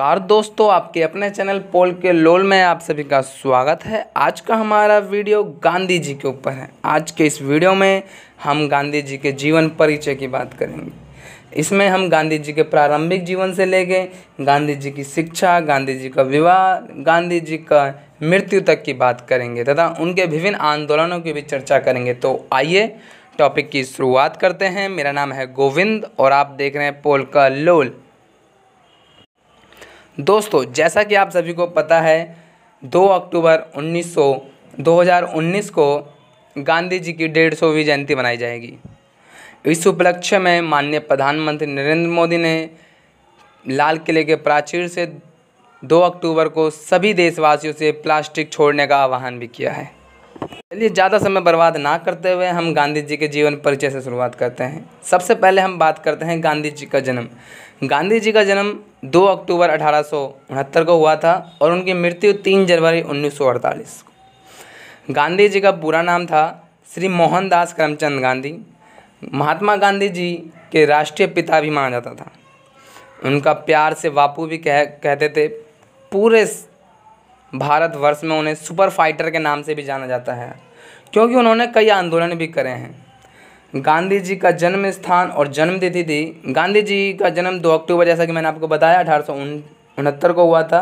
नमस्कार दोस्तों आपके अपने चैनल पोल के लोल में आप सभी का स्वागत है आज का हमारा वीडियो गांधी जी के ऊपर है आज के इस वीडियो में हम गांधी जी के जीवन परिचय की बात करेंगे इसमें हम गांधी जी के प्रारंभिक जीवन से ले गए गांधी जी की शिक्षा गांधी जी का विवाह गांधी जी का मृत्यु तक की बात करेंगे तथा उनके विभिन्न आंदोलनों की भी चर्चा करेंगे तो आइए टॉपिक की शुरुआत करते हैं मेरा नाम है गोविंद और आप देख रहे हैं पोल का लोल दोस्तों जैसा कि आप सभी को पता है 2 अक्टूबर 1900 2019 को गांधी जी की डेढ़ सौवीं जयंती मनाई जाएगी इस उपलक्ष्य में माननीय प्रधानमंत्री नरेंद्र मोदी ने लाल किले के प्राचीर से 2 अक्टूबर को सभी देशवासियों से प्लास्टिक छोड़ने का आह्वान भी किया है चलिए ज़्यादा समय बर्बाद ना करते हुए हम गांधी जी के जीवन परिचय से शुरुआत करते हैं सबसे पहले हम बात करते हैं गांधी जी का जन्म गांधी जी का जन्म 2 अक्टूबर अठारह को हुआ था और उनकी मृत्यु 3 जनवरी 1948 को गांधी जी का पूरा नाम था श्री मोहनदास करमचंद गांधी महात्मा गांधी जी के राष्ट्रीय पिता भी माना जाता था उनका प्यार से बापू भी कह कहते थे पूरे भारतवर्ष में उन्हें सुपर फाइटर के नाम से भी जाना जाता है क्योंकि उन्होंने कई आंदोलन भी करे हैं गांधी जी का जन्म स्थान और जन्मतिथि थी गांधी जी का जन्म दो अक्टूबर जैसा कि मैंने आपको बताया अठारह को हुआ था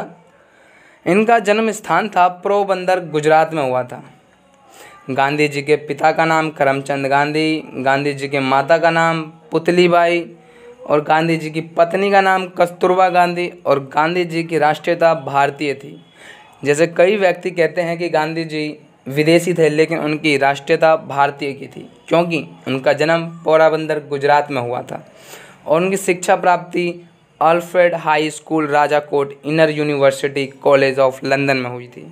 इनका जन्म स्थान था प्रोबंदर गुजरात में हुआ था गांधी जी के पिता का नाम करमचंद गांधी गांधी जी के माता का नाम पुतलीबाई और गांधी जी की पत्नी का नाम कस्तूरबा गांधी और गांधी जी की राष्ट्रीयता भारतीय थी जैसे कई व्यक्ति कहते हैं कि गांधी जी विदेशी थे लेकिन उनकी राष्ट्रीयता भारतीय की थी क्योंकि उनका जन्म पोराबंदर गुजरात में हुआ था और उनकी शिक्षा प्राप्ति Alfred high school Rajkot inner university college of London में हुई थी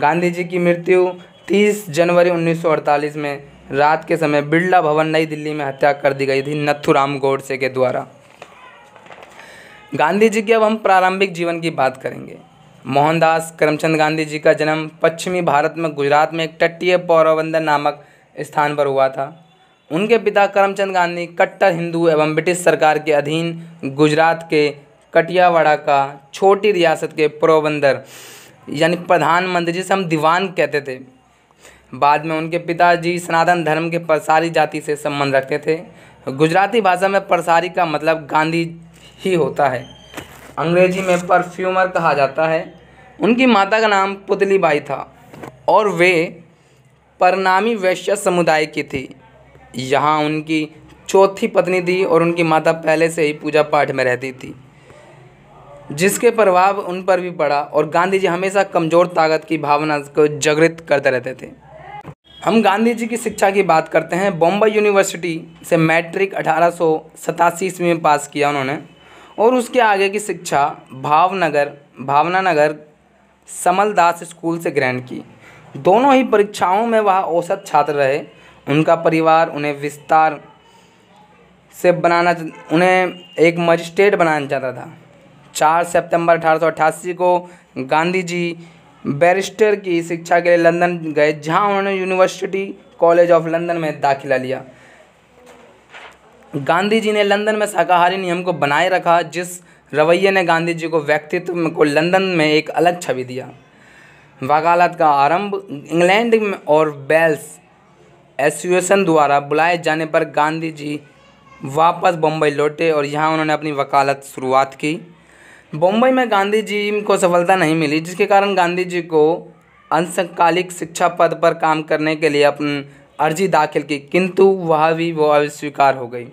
गांधी जी की मृत्यु 30 जनवरी 1948 में रात के समय बिरला भवन नई दिल्ली में हत्या कर दी गई थी नथुराम गोडसे के द्वारा गांधी जी की अब हम प्रारंभिक जीवन की बात करेंगे मोहनदास करमचंद गांधी जी का जन्म पश्चिमी भारत में गुजरात में एक तटीय पौरबंदर नामक स्थान पर हुआ था उनके पिता करमचंद गांधी कट्टर हिंदू एवं ब्रिटिश सरकार के अधीन गुजरात के कटियावाड़ा का छोटी रियासत के पोरबंदर यानी प्रधानमंत्री जिसे हम दीवान कहते थे बाद में उनके पिताजी सनातन धर्म के प्रसारी जाति से संबंध रखते थे गुजराती भाषा में प्रसारी का मतलब गांधी ही होता है अंग्रेजी में परफ्यूमर कहा जाता है उनकी माता का नाम पुतली बाई था और वे परनामी वैश्य समुदाय की थी यहाँ उनकी चौथी पत्नी थी और उनकी माता पहले से ही पूजा पाठ में रहती थी जिसके प्रभाव उन पर भी पड़ा और गांधी जी हमेशा कमज़ोर ताकत की भावना को जागृत करते रहते थे हम गांधी जी की शिक्षा की बात करते हैं बॉम्बे यूनिवर्सिटी से मैट्रिक अठारह सौ सतासी ईस्वी में पास किया उन्होंने और उसके आगे की शिक्षा भावनगर भावना नगर समल दास स्कूल से ग्रहण की दोनों ही परीक्षाओं में वह औसत छात्र रहे उनका परिवार उन्हें विस्तार से बनाना उन्हें एक मजिस्ट्रेट बनाना चाहता था चार सितंबर 1888 को गांधी जी बैरिस्टर की शिक्षा के लिए लंदन गए जहां उन्होंने यूनिवर्सिटी कॉलेज ऑफ लंदन में दाखिला लिया गांधी जी ने लंदन में शाकाहारी नियम को बनाए रखा जिस रवैये ने गांधी जी को व्यक्तित्व को लंदन में एक अलग छवि दिया वकालत का आरंभ इंग्लैंड में और बेल्स एसोसिएशन द्वारा बुलाए जाने पर गांधी जी वापस बम्बई लौटे और यहाँ उन्होंने अपनी वकालत शुरुआत की बम्बई में गांधी जी को सफलता नहीं मिली जिसके कारण गांधी जी को अंशकालिक शिक्षा पद पर काम करने के लिए अपनी अर्जी दाखिल की किंतु वह भी वह अस्वीकार हो गई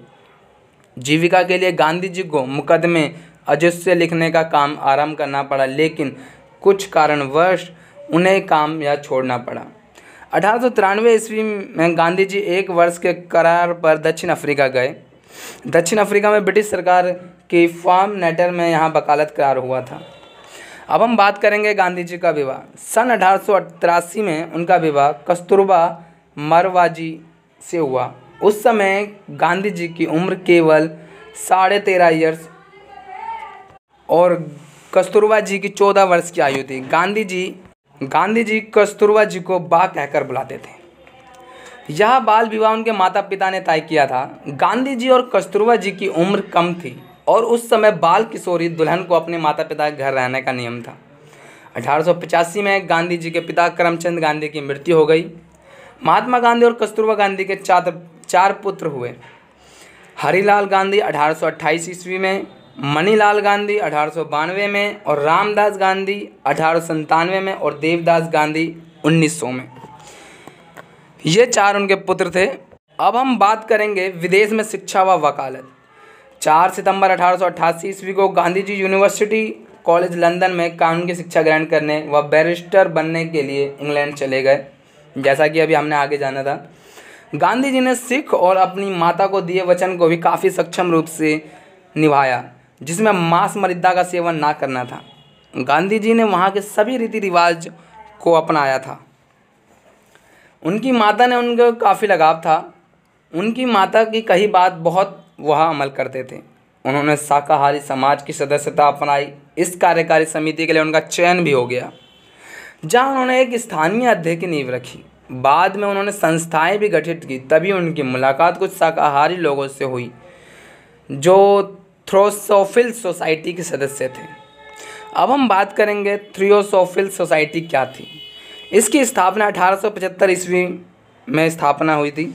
जीविका के लिए गांधी जी को मुकदमे अजस्य लिखने का काम आरंभ करना पड़ा लेकिन कुछ कारणवश उन्हें काम यह छोड़ना पड़ा अठारह सौ तिरानवे ईस्वी में गांधी जी एक वर्ष के करार पर दक्षिण अफ्रीका गए दक्षिण अफ्रीका में ब्रिटिश सरकार की फॉर्म नेटर में यहाँ वकालत करार हुआ था अब हम बात करेंगे गांधी जी का विवाह सन अठारह में उनका विवाह कस्तूरबा मरवाजी से हुआ उस समय गांधी जी की उम्र केवल साढ़े तेरह ईयर्स और कस्तूरबा जी की चौदह वर्ष की आयु थी गांधी जी गांधी जी कस्तूरबा जी को बा कहकर बुलाते थे यह बाल विवाह उनके माता पिता ने तय किया था गांधी जी और कस्तूरबा जी की उम्र कम थी और उस समय बाल किशोरी दुल्हन को अपने माता पिता के घर रहने का नियम था अठारह में गांधी जी के पिता करमचंद गांधी की मृत्यु हो गई महात्मा गांधी और कस्तूरबा गांधी के चार चार पुत्र हुए हरीलाल गांधी 1828 ईस्वी में मणिलाल गांधी अठारह में और रामदास गांधी अठारह में और देवदास गांधी 1900 में ये चार उनके पुत्र थे अब हम बात करेंगे विदेश में शिक्षा व वकालत 4 सितंबर अठारह ईस्वी को Gandhi ji university college London में कानून की शिक्षा ग्रहण करने व बैरिस्टर बनने के लिए इंग्लैंड चले गए जैसा कि अभी हमने आगे जाना था गांधी जी ने सिख और अपनी माता को दिए वचन को भी काफ़ी सक्षम रूप से निभाया जिसमें मांस मरिदा का सेवन ना करना था गांधी जी ने वहाँ के सभी रीति रिवाज को अपनाया था उनकी माता ने उनका काफ़ी लगाव था उनकी माता की कही बात बहुत वह अमल करते थे उन्होंने शाकाहारी समाज की सदस्यता अपनाई इस कार्यकारी समिति के लिए उनका चयन भी हो गया जहाँ उन्होंने एक स्थानीय अध्यक्ष की नींव रखी बाद में उन्होंने संस्थाएं भी गठित की तभी उनकी मुलाकात कुछ शाकाहारी लोगों से हुई जो थ्रोसोफिल सोसाइटी के सदस्य थे अब हम बात करेंगे थ्रियोसोफिल सोसाइटी क्या थी इसकी स्थापना 1875 ईस्वी में स्थापना हुई थी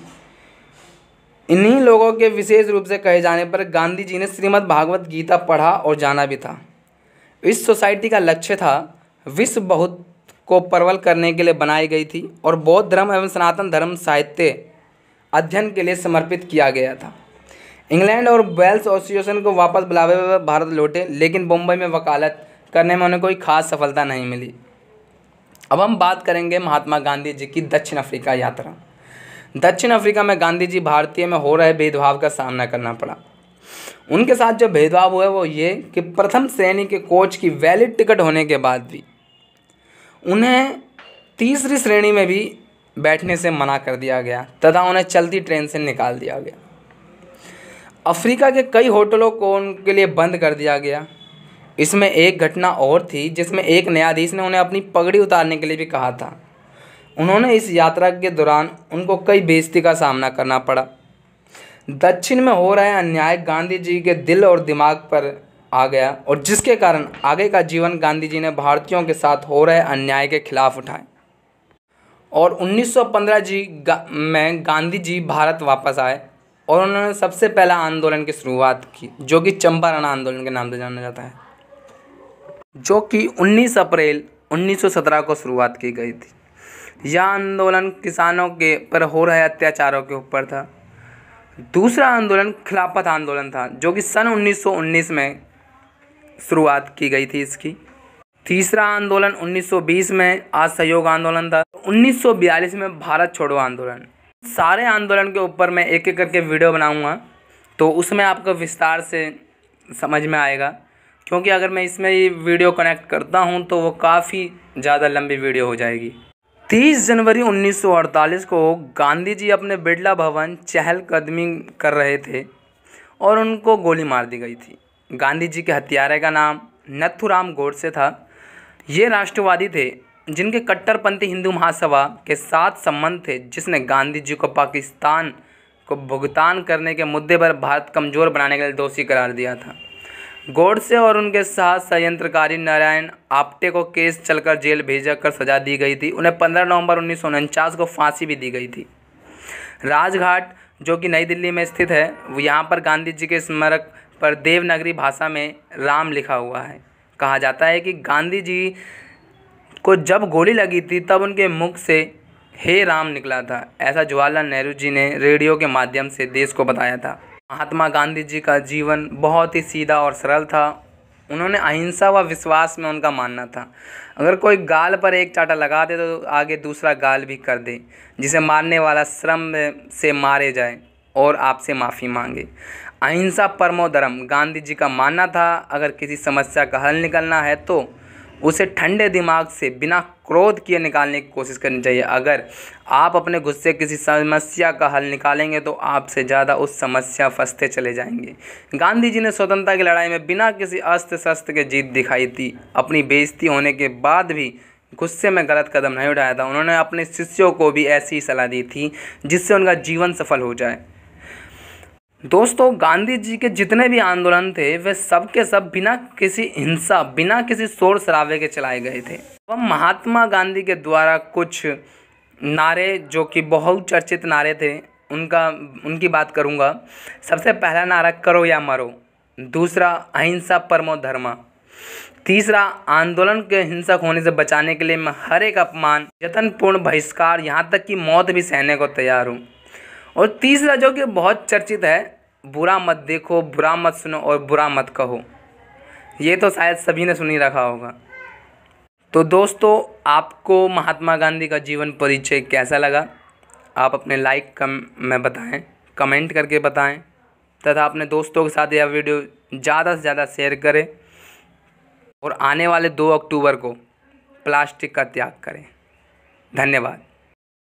इन्हीं लोगों के विशेष रूप से कहे जाने पर गांधी जी ने श्रीमद् भागवत गीता पढ़ा और जाना भी था इस सोसाइटी का लक्ष्य था विश्व बहुत को परवल करने के लिए बनाई गई थी और बौद्ध धर्म एवं सनातन धर्म साहित्य अध्ययन के लिए समर्पित किया गया था इंग्लैंड और वेल्स एसोसिएशन को वापस बुलावे हुए भारत लौटे लेकिन बम्बई में वकालत करने में उन्हें कोई खास सफलता नहीं मिली अब हम बात करेंगे महात्मा गांधी जी की दक्षिण अफ्रीका यात्रा दक्षिण अफ्रीका में गांधी जी भारतीय में हो रहे भेदभाव का सामना करना पड़ा उनके साथ जो भेदभाव हुआ वो ये कि प्रथम श्रेणी के कोच की वैलिड टिकट होने के बाद भी उन्हें तीसरी श्रेणी में भी बैठने से मना कर दिया गया तथा उन्हें चलती ट्रेन से निकाल दिया गया अफ्रीका के कई होटलों को उनके लिए बंद कर दिया गया इसमें एक घटना और थी जिसमें एक न्यायाधीश ने उन्हें अपनी पगड़ी उतारने के लिए भी कहा था उन्होंने इस यात्रा के दौरान उनको कई बेइज्जती का सामना करना पड़ा दक्षिण में हो रहे अन्याय गांधी जी के दिल और दिमाग पर आ गया और जिसके कारण आगे का जीवन गांधी जी ने भारतीयों के साथ हो रहे अन्याय के खिलाफ उठाए और 1915 जी गा, में गांधी जी भारत वापस आए और उन्होंने सबसे पहला आंदोलन की शुरुआत की जो कि चंपारण आंदोलन के नाम से जाना जाता है जो कि 19 अप्रैल 1917 को शुरुआत की गई थी यह आंदोलन किसानों के पर हो रहे अत्याचारों के ऊपर था दूसरा आंदोलन खिलाफत आंदोलन था जो कि सन 1919 में शुरुआत की गई थी इसकी तीसरा आंदोलन 1920 में असहयोग आंदोलन था 1942 में भारत छोड़ो आंदोलन सारे आंदोलन के ऊपर मैं एक एक करके वीडियो बनाऊँगा तो उसमें आपको विस्तार से समझ में आएगा क्योंकि अगर मैं इसमें ये वीडियो कनेक्ट करता हूँ तो वो काफ़ी ज़्यादा लंबी वीडियो हो जाएगी 30 जनवरी 1948 को गांधी जी अपने बिरला भवन चहलकदमी कर रहे थे और उनको गोली मार दी गई थी गांधी जी के हत्यारे का नाम नथुराम गोडसे था ये राष्ट्रवादी थे जिनके कट्टरपंथी हिंदू महासभा के साथ संबंध थे जिसने गांधी जी को पाकिस्तान को भुगतान करने के मुद्दे पर भारत कमज़ोर बनाने के लिए दोषी करार दिया था गोडसे और उनके साथ संयंत्रकारी नारायण आप्टे को केस चलकर जेल भेजा कर सजा दी गई थी उन्हें 15 नवंबर उन्नीस को फांसी भी दी गई थी राजघाट जो कि नई दिल्ली में स्थित है यहाँ पर गांधी जी के स्मारक पर देवनागरी भाषा में राम लिखा हुआ है कहा जाता है कि गांधी जी को जब गोली लगी थी तब उनके मुख से हे राम निकला था ऐसा जवाहरलाल नेहरू जी ने रेडियो के माध्यम से देश को बताया था महात्मा गांधी जी का जीवन बहुत ही सीधा और सरल था उन्होंने अहिंसा व विश्वास में उनका मानना था अगर कोई गाल पर एक चाटा लगा दे तो आगे दूसरा गाल भी कर दे जिसे मारने वाला श्रम से मारे जाए और आपसे माफ़ी मांगे अहिंसा परमो धर्म गांधी जी का मानना था अगर किसी समस्या का हल निकलना है तो उसे ठंडे दिमाग से बिना क्रोध किए निकालने की कोशिश करनी चाहिए अगर आप अपने गुस्से किसी समस्या का हल निकालेंगे तो आपसे ज़्यादा उस समस्या फंसते चले जाएंगे गांधी जी ने स्वतंत्रता की लड़ाई में बिना किसी अस्त्र शस्त्र के जीत दिखाई थी अपनी बेइज्जती होने के बाद भी गुस्से में गलत कदम नहीं उठाया था उन्होंने अपने शिष्यों को भी ऐसी सलाह दी थी जिससे उनका जीवन सफल हो जाए दोस्तों गांधी जी के जितने भी आंदोलन थे वे सब के सब बिना किसी हिंसा बिना किसी शोर शराबे के चलाए गए थे वह महात्मा गांधी के द्वारा कुछ नारे जो कि बहुत चर्चित नारे थे उनका उनकी बात करूंगा सबसे पहला नारा करो या मरो दूसरा अहिंसा परमो धर्मा तीसरा आंदोलन के हिंसक होने से बचाने के लिए मैं हर एक अपमान यत्नपूर्ण बहिष्कार यहाँ तक कि मौत भी सहने को तैयार हूँ और तीसरा जो कि बहुत चर्चित है बुरा मत देखो बुरा मत सुनो और बुरा मत कहो ये तो शायद सभी ने सुनी रखा होगा तो दोस्तों आपको महात्मा गांधी का जीवन परिचय कैसा लगा आप अपने लाइक कम में बताएं कमेंट करके बताएं तथा अपने दोस्तों के साथ यह वीडियो ज़्यादा से ज़्यादा शेयर करें और आने वाले दो अक्टूबर को प्लास्टिक का त्याग करें धन्यवाद